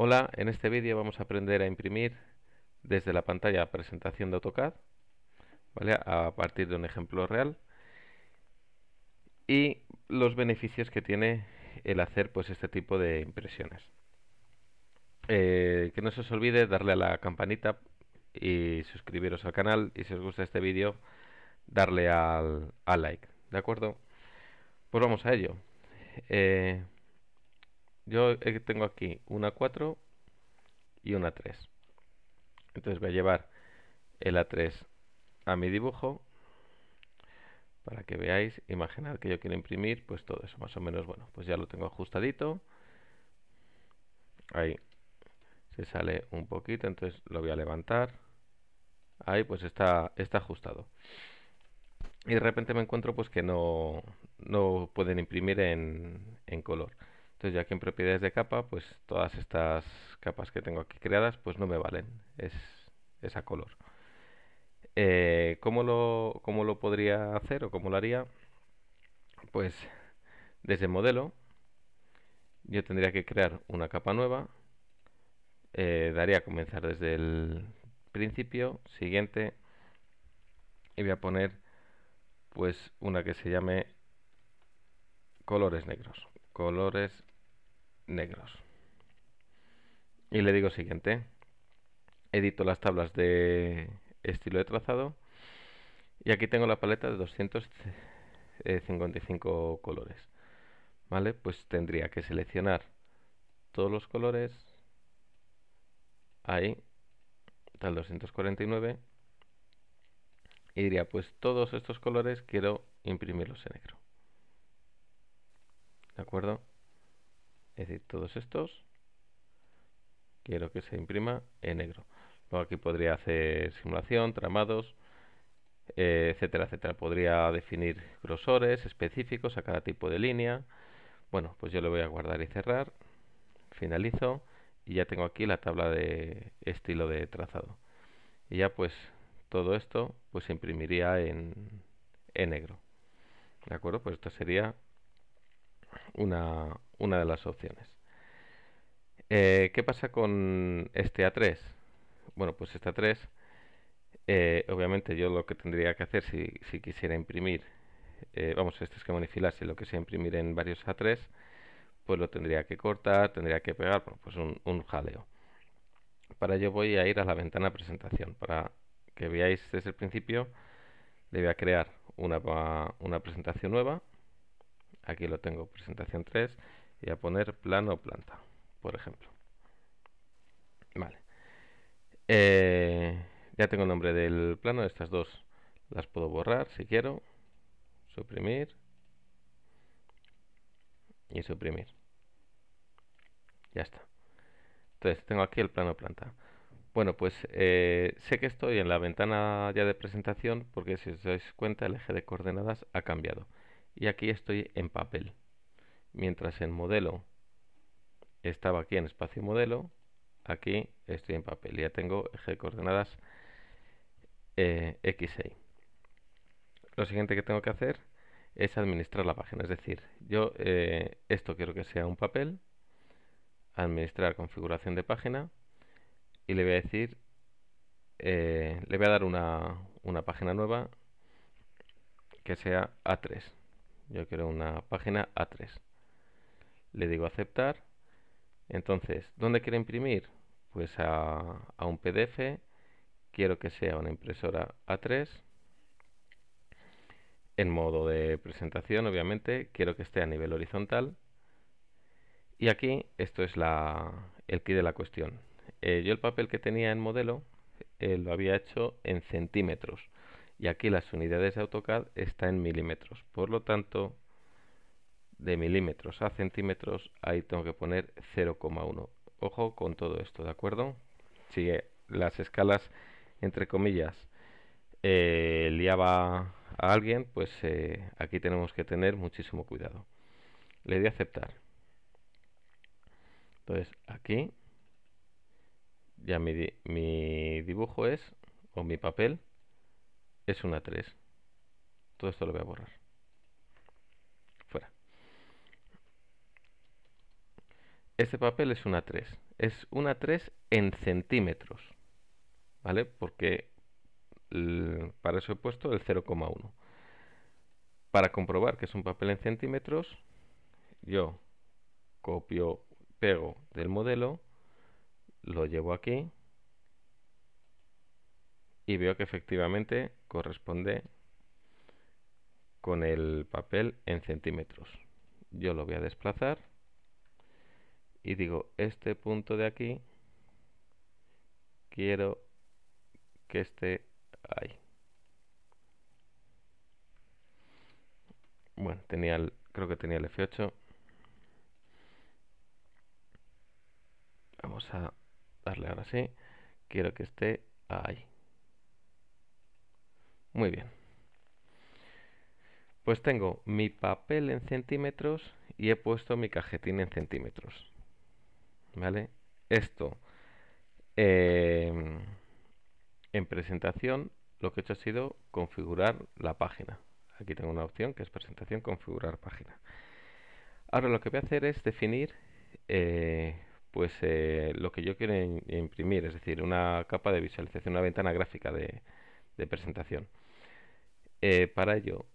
Hola, en este vídeo vamos a aprender a imprimir desde la pantalla presentación de AutoCAD ¿vale? a partir de un ejemplo real y los beneficios que tiene el hacer pues este tipo de impresiones. Eh, que no se os olvide darle a la campanita y suscribiros al canal y si os gusta este vídeo darle al, like, ¿de acuerdo? Pues vamos a ello. Eh, yo eh, tengo aquí una 4 y una 3. Entonces voy a llevar el A3 a mi dibujo para que veáis, imaginar que yo quiero imprimir pues todo eso, más o menos, bueno, pues ya lo tengo ajustadito. Ahí se sale un poquito, entonces lo voy a levantar. Ahí pues está, está ajustado. Y de repente me encuentro pues que no, no pueden imprimir en, en color. Entonces yo aquí en propiedades de capa, pues todas estas capas que tengo aquí creadas, pues no me valen. Es, color. Eh, ¿cómo, lo, ¿Cómo lo podría hacer o cómo lo haría? Pues desde modelo yo tendría que crear una capa nueva. Eh, daría a comenzar desde el principio, siguiente. Y voy a poner pues una que se llame colores negros. Colores negros. Y le digo siguiente. Edito las tablas de estilo de trazado. Y aquí tengo la paleta de 255 colores. ¿Vale? Pues tendría que seleccionar todos los colores. Ahí. Tal 249. Y diría, pues todos estos colores quiero imprimirlos en negro. ¿De acuerdo? es decir, todos estos quiero que se imprima en negro. Luego aquí podría hacer simulación, tramados, eh, etcétera, etcétera. Podría definir grosores específicos a cada tipo de línea. Bueno, pues yo lo voy a guardar y cerrar. Finalizo y ya tengo aquí la tabla de estilo de trazado. Y ya pues todo esto pues se imprimiría en, en negro. ¿De acuerdo? Pues esto sería una, de las opciones. Eh, ¿Qué pasa con este A3? Bueno, pues este A3, eh, obviamente yo lo que tendría que hacer si, quisiera imprimir, eh, vamos, este esquema filas si lo quisiera imprimir en varios A3, pues lo tendría que cortar, tendría que pegar, pues un, jaleo. Para ello voy a ir a la ventana presentación, para que veáis desde el principio, le voy a crear una presentación nueva aquí lo tengo presentación 3 y a poner plano planta por ejemplo vale eh, ya tengo el nombre del plano estas dos las puedo borrar si quiero suprimir y suprimir ya está entonces tengo aquí el plano planta bueno pues eh, sé que estoy en la ventana ya de presentación porque si os dais cuenta el eje de coordenadas ha cambiado y aquí estoy en papel. Mientras en modelo estaba aquí en espacio modelo, aquí estoy en papel. Ya tengo eje de coordenadas eh, Lo siguiente que tengo que hacer es administrar la página. Es decir, yo eh, esto quiero que sea un papel, administrar configuración de página y le voy a decir, eh, le voy a dar una, una página nueva que sea A3. Yo quiero una página A3. Le digo aceptar. Entonces, ¿dónde quiero imprimir? Pues a, un PDF. Quiero que sea una impresora A3. En modo de presentación, obviamente, quiero que esté a nivel horizontal. Y aquí, esto es la, el key de la cuestión. Eh, yo el papel que tenía en modelo eh, lo había hecho en centímetros y aquí las unidades de AutoCAD están en milímetros. Por lo tanto, de milímetros a centímetros, ahí tengo que poner 0,1. Ojo con todo esto, ¿de acuerdo? Si eh, las escalas, entre comillas, eh, liaba a alguien, pues eh, aquí tenemos que tener muchísimo cuidado. Le doy a aceptar. Entonces, aquí ya mi, mi dibujo es, o mi papel, es una 3. Todo esto lo voy a borrar. Fuera. Este papel es una 3. Es una 3 en centímetros. ¿Vale? Porque para eso he puesto el 0,1. Para comprobar que es un papel en centímetros, yo copio, pego del modelo, lo llevo aquí y veo que efectivamente corresponde con el papel en centímetros. Yo lo voy a desplazar y digo, este punto de aquí quiero que esté ahí. Bueno, tenía creo que tenía el F8. Vamos a darle ahora sí. Quiero que esté ahí. Muy bien. Pues tengo mi papel en centímetros y he puesto mi cajetín en centímetros. ¿Vale? Esto em, en presentación lo que he hecho ha sido configurar la página. Aquí tengo una opción que es presentación, configurar página. Ahora lo que voy a hacer es definir eh, pues eh, lo que yo quiero imprimir, es decir, una capa de visualización, una ventana gráfica de presentación. Eh, para ello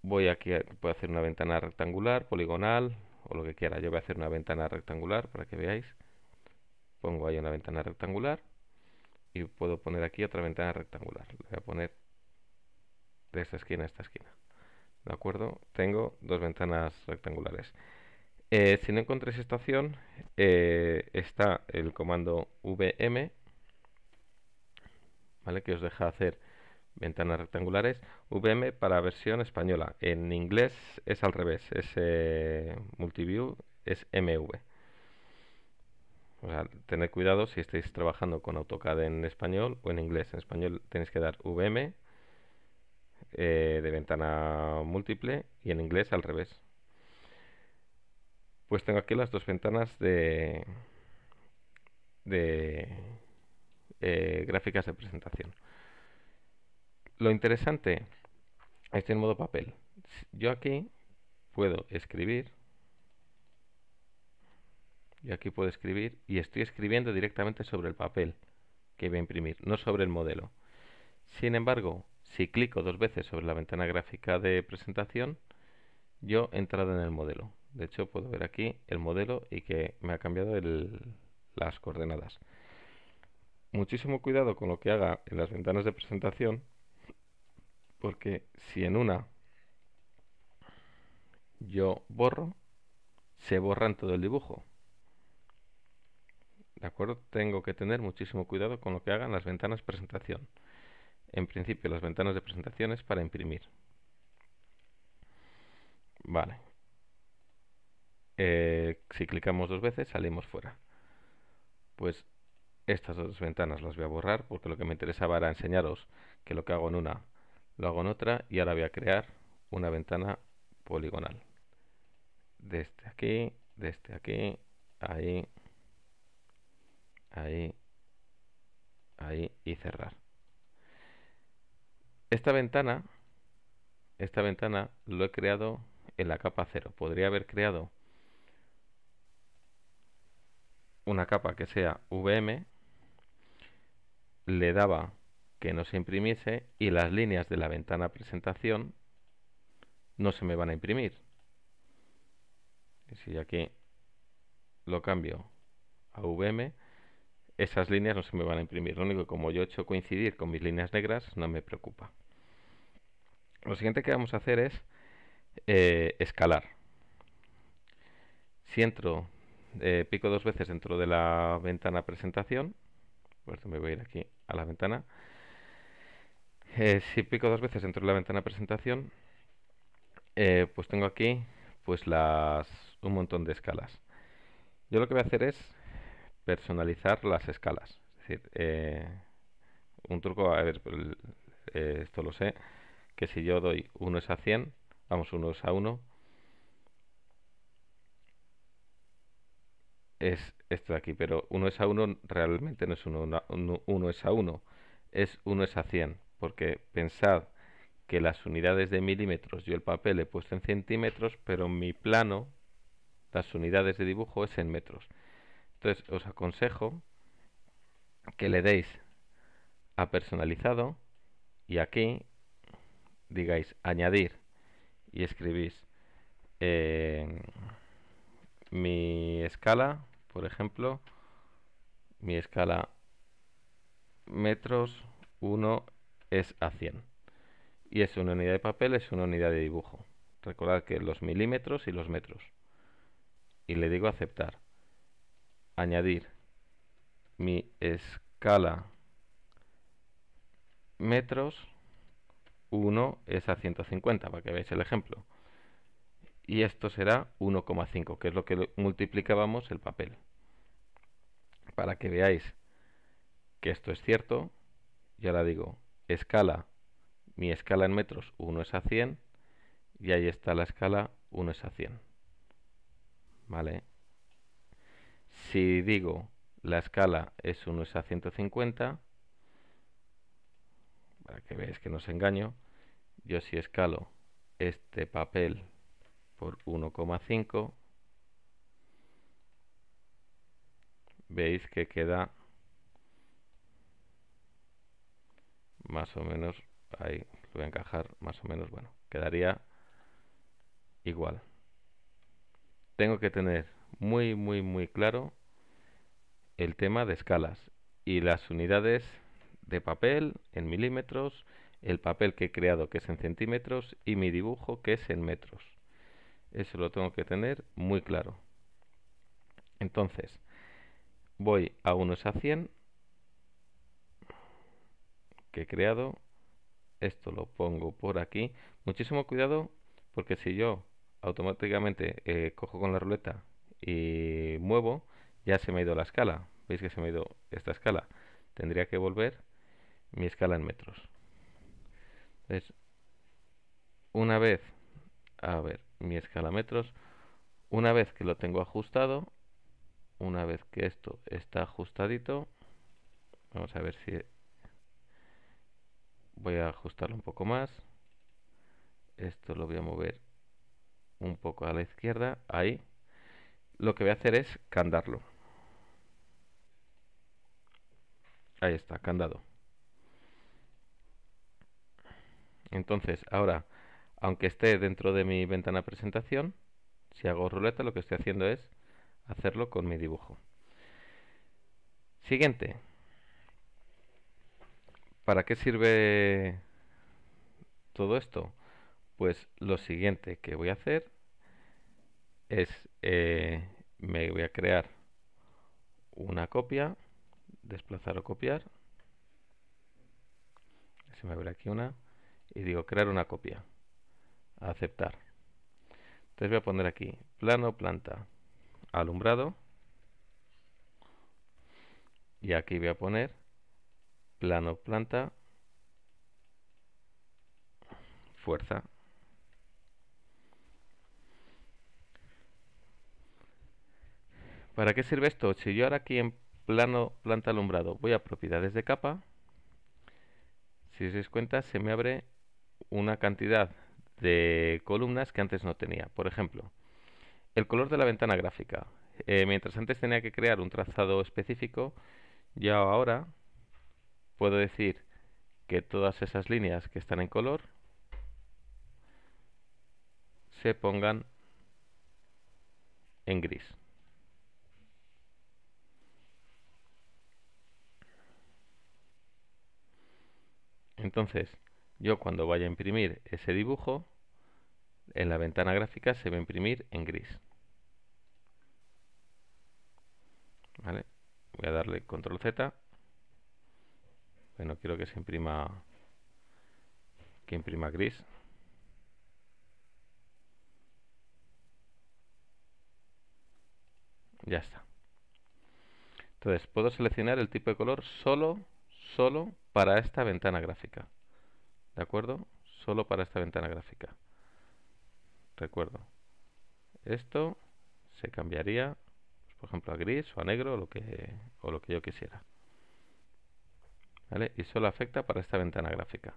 voy aquí, a hacer una ventana rectangular, poligonal o lo que quiera. Yo voy a hacer una ventana rectangular para que veáis. Pongo ahí una ventana rectangular y puedo poner aquí otra ventana rectangular. Le voy a poner de esta esquina a esta esquina. ¿De acuerdo? Tengo dos ventanas rectangulares. Eh, si no encontréis esta opción, eh, está el comando vm, ¿vale? que os deja hacer ventanas rectangulares VM para versión española. En inglés es al revés, es eh, Multiview, es MV. O tener cuidado si estáis trabajando con AutoCAD en español o en inglés. En español tenéis que dar VM eh, de ventana múltiple y en inglés al revés. Pues tengo aquí las dos ventanas de, de eh, gráficas de presentación. Lo interesante estoy en modo papel. Yo aquí puedo escribir. y aquí puedo escribir y estoy escribiendo directamente sobre el papel que voy a imprimir, no sobre el modelo. Sin embargo, si clico dos veces sobre la ventana gráfica de presentación, yo he entrado en el modelo. De hecho, puedo ver aquí el modelo y que me ha cambiado las coordenadas. Muchísimo cuidado con lo que haga en las ventanas de presentación, porque si en una yo borro, se borra todo el dibujo. ¿De acuerdo? Tengo que tener muchísimo cuidado con lo que hagan las ventanas presentación. En principio, las ventanas de presentación es para imprimir. Vale. Eh, si clicamos dos veces, salimos fuera. Pues estas dos ventanas las voy a borrar porque lo que me interesaba era enseñaros que lo que hago en una lo hago en otra y ahora voy a crear una ventana poligonal desde este aquí desde este aquí ahí ahí ahí y cerrar esta ventana esta ventana lo he creado en la capa cero, podría haber creado una capa que sea VM le daba no se imprimiese y las líneas de la ventana presentación no se me van a imprimir. Y si aquí lo cambio a VM, esas líneas no se me van a imprimir. Lo único que como yo he hecho coincidir con mis líneas negras, no me preocupa. Lo siguiente que vamos a hacer es eh, escalar. Si entro, eh, pico dos veces dentro de la ventana presentación, pues me voy a ir aquí a la ventana, eh, si pico dos veces dentro de la ventana de presentación, eh, pues tengo aquí pues las un montón de escalas. Yo lo que voy a hacer es personalizar las escalas. Es decir, eh, un truco, a ver, eh, esto lo sé, que si yo doy 1 es a 100, vamos 1 es a 1, es esto de aquí, pero 1 es a 1 realmente no es 1 es a 1, es 1 es a 100 porque pensad que las unidades de milímetros yo el papel he puesto en centímetros, pero mi plano las unidades de dibujo es en metros. Entonces os aconsejo que le deis a personalizado y aquí digáis añadir y escribís eh, mi escala, por ejemplo, mi escala metros 1 es a 100. Y es una unidad de papel, es una unidad de dibujo. Recordad que los milímetros y los metros. Y le digo aceptar. Añadir mi escala metros 1 es a 150 para que veáis el ejemplo y esto será 1,5 que es lo que multiplicábamos el papel para que veáis que esto es cierto ya la digo escala, mi escala en metros 1 es a 100 y ahí está la escala 1 es a 100. ¿Vale? Si digo la escala es 1 es a 150, para que veáis que no os engaño, yo si escalo este papel por 1,5, veis que queda más o menos, ahí lo voy a encajar, más o menos, bueno, quedaría igual. Tengo que tener muy, muy, muy claro el tema de escalas y las unidades de papel en milímetros, el papel que he creado que es en centímetros y mi dibujo que es en metros. Eso lo tengo que tener muy claro. Entonces, voy a unos a 100 que he creado. Esto lo pongo por aquí. Muchísimo cuidado porque si yo automáticamente eh, cojo con la ruleta y muevo, ya se me ha ido la escala. Veis que se me ha ido esta escala. Tendría que volver mi escala en metros. una vez, a ver, mi escala metros, una vez que lo tengo ajustado, una vez que esto está ajustadito, vamos a ver si voy a ajustarlo un poco más esto lo voy a mover un poco a la izquierda ahí lo que voy a hacer es candarlo ahí está candado entonces ahora aunque esté dentro de mi ventana presentación si hago ruleta lo que estoy haciendo es hacerlo con mi dibujo siguiente ¿Para qué sirve todo esto? Pues lo siguiente que voy a hacer es eh, me voy a crear una copia, desplazar o copiar. Se me abre aquí una y digo crear una copia. Aceptar. Entonces voy a poner aquí plano, planta, alumbrado. Y aquí voy a poner plano planta fuerza ¿para qué sirve esto? si yo ahora aquí en plano planta alumbrado voy a propiedades de capa si os dais cuenta se me abre una cantidad de columnas que antes no tenía por ejemplo el color de la ventana gráfica eh, mientras antes tenía que crear un trazado específico ya ahora puedo decir que todas esas líneas que están en color se pongan en gris. Entonces, yo cuando vaya a imprimir ese dibujo, en la ventana gráfica se va a imprimir en gris. ¿Vale? Voy a darle control Z bueno, quiero que se imprima que imprima gris. Ya está. Entonces, puedo seleccionar el tipo de color solo, solo para esta ventana gráfica. ¿De acuerdo? Solo para esta ventana gráfica. Recuerdo. Esto se cambiaría, pues, por ejemplo, a gris o a negro lo que, o lo que yo quisiera. Y solo afecta para esta ventana gráfica.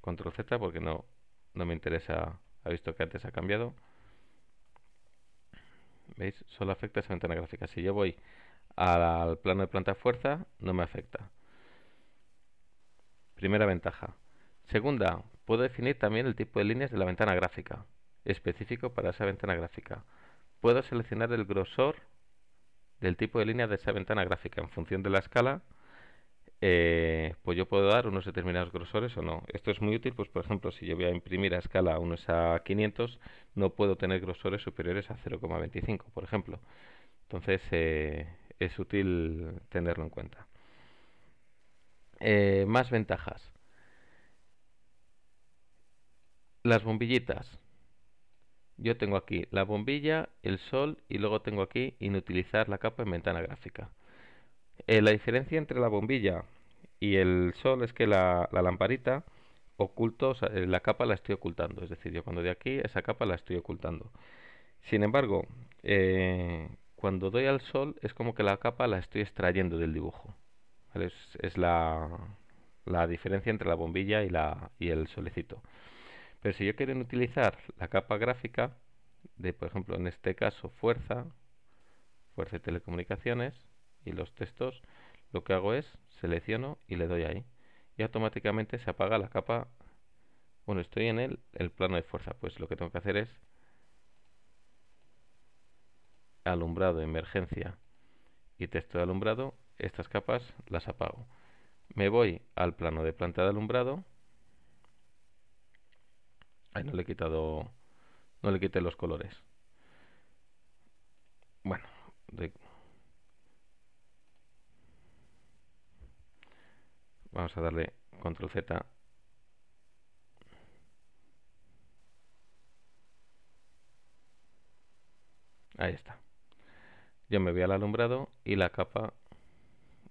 Control Z porque no, me interesa, ha visto que antes ha cambiado. ¿Veis? Solo afecta esa ventana gráfica. Si yo voy al plano de planta fuerza, no me afecta. Primera ventaja. Segunda, puedo definir también el tipo de líneas de la ventana gráfica, específico para esa ventana gráfica. Puedo seleccionar el grosor del tipo de línea de esa ventana gráfica en función de la escala eh, pues yo puedo dar unos determinados grosores o no. Esto es muy útil, pues por ejemplo, si yo voy a imprimir a escala unos a 500, no puedo tener grosores superiores a 0,25, por ejemplo. Entonces eh, es útil tenerlo en cuenta. Eh, más ventajas. Las bombillitas. Yo tengo aquí la bombilla, el sol y luego tengo aquí inutilizar la capa en ventana gráfica. Eh, la diferencia entre la bombilla y el sol es que la, lamparita oculto, o sea, eh, la capa la estoy ocultando, es decir, yo cuando de aquí esa capa la estoy ocultando. Sin embargo, eh, cuando doy al sol es como que la capa la estoy extrayendo del dibujo. Es, la, diferencia entre la bombilla y, la, y el solecito. Pero si yo quiero utilizar la capa gráfica de, por ejemplo, en este caso, fuerza, fuerza de telecomunicaciones, y los textos, lo que hago es selecciono y le doy ahí. Y automáticamente se apaga la capa. Bueno, estoy en el, el plano de fuerza. Pues lo que tengo que hacer es alumbrado, emergencia y texto de alumbrado. Estas capas las apago. Me voy al plano de planta de alumbrado. Ahí no le he quitado, no le quité los colores. Bueno, de, vamos a darle control Z ahí está yo me voy al alumbrado y la capa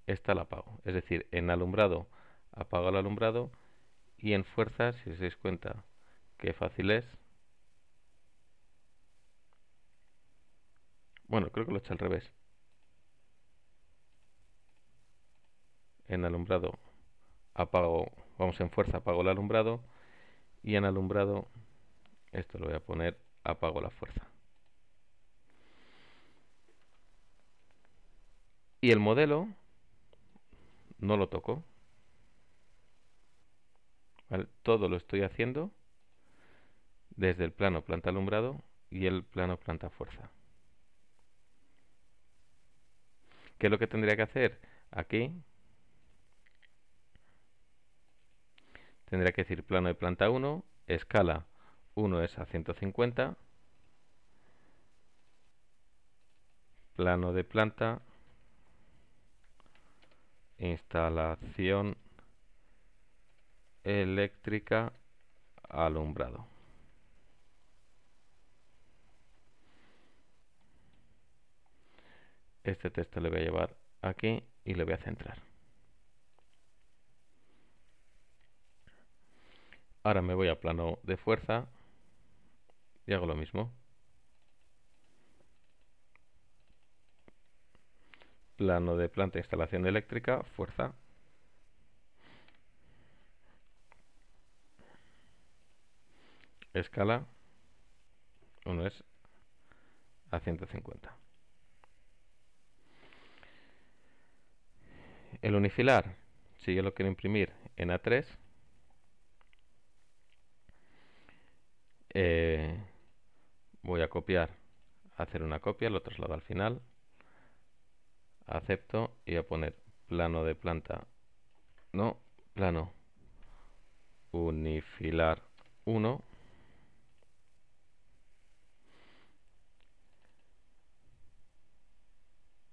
esta la apago es decir en alumbrado apago el alumbrado y en fuerza si os dais cuenta qué fácil es bueno creo que lo he hecho al revés en alumbrado apago, vamos en fuerza, apago el alumbrado y en alumbrado, esto lo voy a poner, apago la fuerza. Y el modelo no lo toco. Todo lo estoy haciendo desde el plano planta alumbrado y el plano planta fuerza. ¿Qué es lo que tendría que hacer? Aquí tendría que decir plano de planta 1, escala 1 es a 150, plano de planta, instalación eléctrica alumbrado. Este texto le voy a llevar aquí y le voy a centrar. Ahora me voy a plano de fuerza y hago lo mismo. Plano de planta instalación eléctrica, fuerza. Escala. Uno es a 150. El unifilar, si yo lo quiero imprimir en A3, Eh, voy a copiar, hacer una copia, lo traslado al final, acepto y a poner plano de planta, no, plano unifilar 1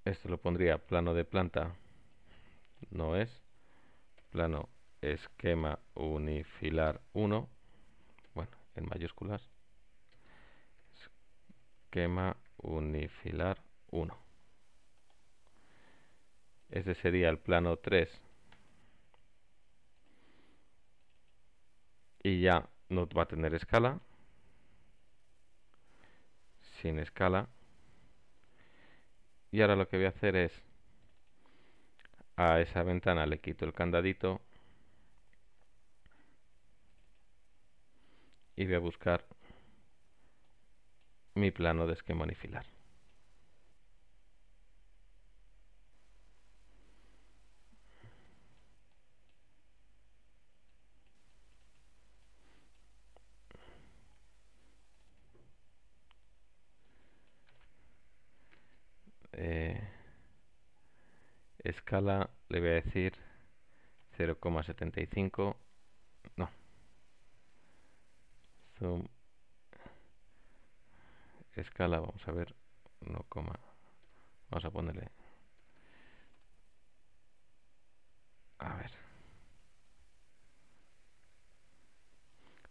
esto lo pondría plano de planta no es plano esquema unifilar 1 en mayúsculas esquema unifilar 1 ese sería el plano 3 y ya no va a tener escala sin escala y ahora lo que voy a hacer es a esa ventana le quito el candadito y voy a buscar mi plano de esquema unifilar. Eh, escala le voy a decir 0,75 no zoom escala vamos a ver ...no coma... vamos a ponerle a ver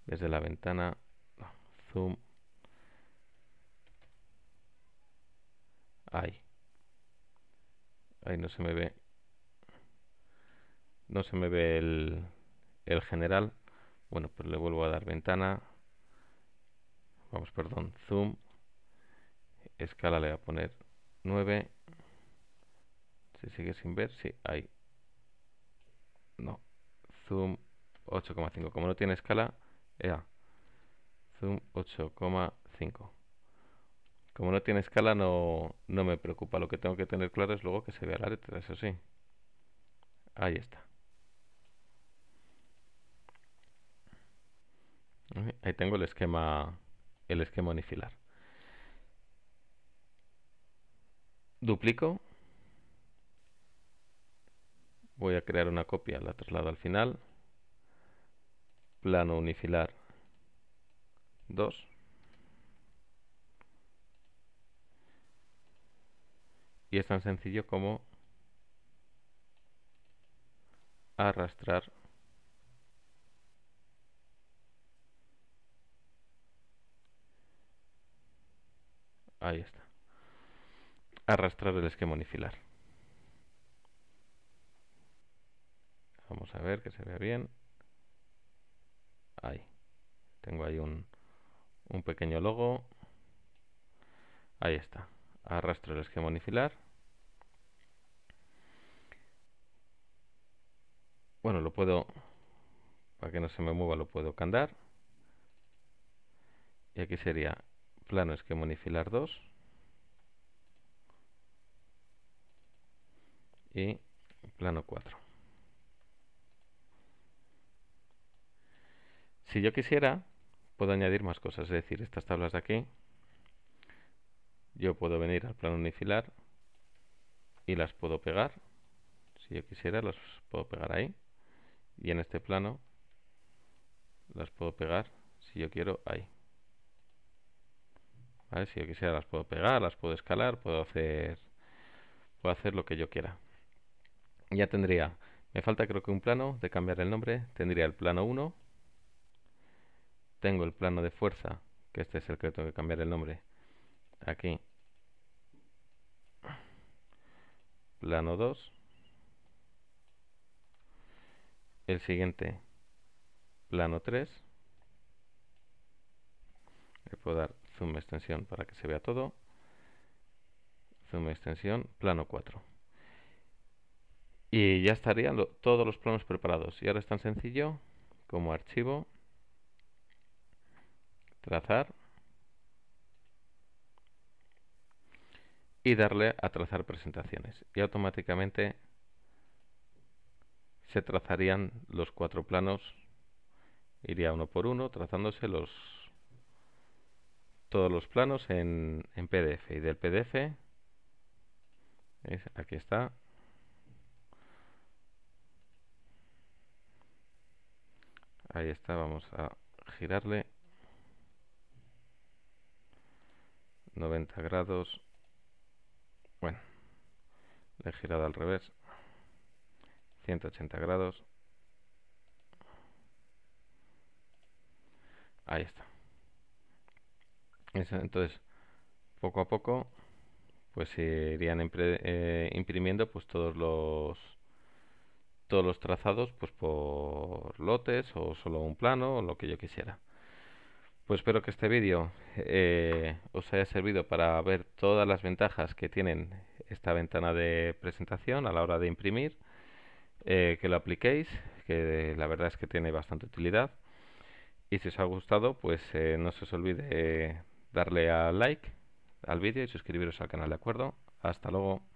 desde la ventana zoom ahí ahí no se me ve no se me ve el, el general bueno pues le vuelvo a dar ventana vamos, perdón, zoom, escala le voy a poner 9, si sigue sin ver, sí, ahí, no, zoom 8,5, como no tiene escala, ya, zoom 8,5. Como no tiene escala no, no me preocupa, lo que tengo que tener claro es luego que se vea la letra, eso sí. Ahí está. Ahí tengo el esquema el esquema unifilar. Duplico. Voy a crear una copia, la traslado al final. Plano unifilar 2. Y es tan sencillo como arrastrar Ahí está. Arrastrar el esquema unifilar. Vamos a ver que se vea bien. Ahí. Tengo ahí un, un pequeño logo. Ahí está. Arrastro el esquema unifilar. Bueno, lo puedo, para que no se me mueva, lo puedo candar. Y aquí sería plano que unifilar 2 y plano 4. Si yo quisiera, puedo añadir más cosas, es decir, estas tablas de aquí, yo puedo venir al plano unifilar y las puedo pegar, si yo quisiera las puedo pegar ahí, y en este plano las puedo pegar, si yo quiero, ahí ver, Si yo quisiera las puedo pegar, las puedo escalar, puedo hacer, puedo hacer lo que yo quiera. Ya tendría, me falta creo que un plano de cambiar el nombre, tendría el plano 1, tengo el plano de fuerza, que este es el que tengo que cambiar el nombre, aquí, plano 2, el siguiente, plano 3, le puedo dar zoom extensión para que se vea todo, zoom extensión, plano 4. Y ya estarían todos los planos preparados. Y ahora es tan sencillo como archivo, trazar y darle a trazar presentaciones. Y automáticamente se trazarían los cuatro planos iría uno por uno trazándose los todos los planos en, PDF. Y del PDF, aquí está. Ahí está, vamos a girarle 90 grados. Bueno, le he girado al revés. 180 grados. Ahí está. Entonces, poco a poco, pues irían eh, imprimiendo pues todos los todos los trazados pues por lotes o solo un plano o lo que yo quisiera. Pues espero que este vídeo eh, os haya servido para ver todas las ventajas que tienen esta ventana de presentación a la hora de imprimir, eh, que lo apliquéis, que la verdad es que tiene bastante utilidad. Y si os ha gustado, pues no se os olvide darle a like al vídeo y suscribiros al canal, ¿de acuerdo? Hasta luego.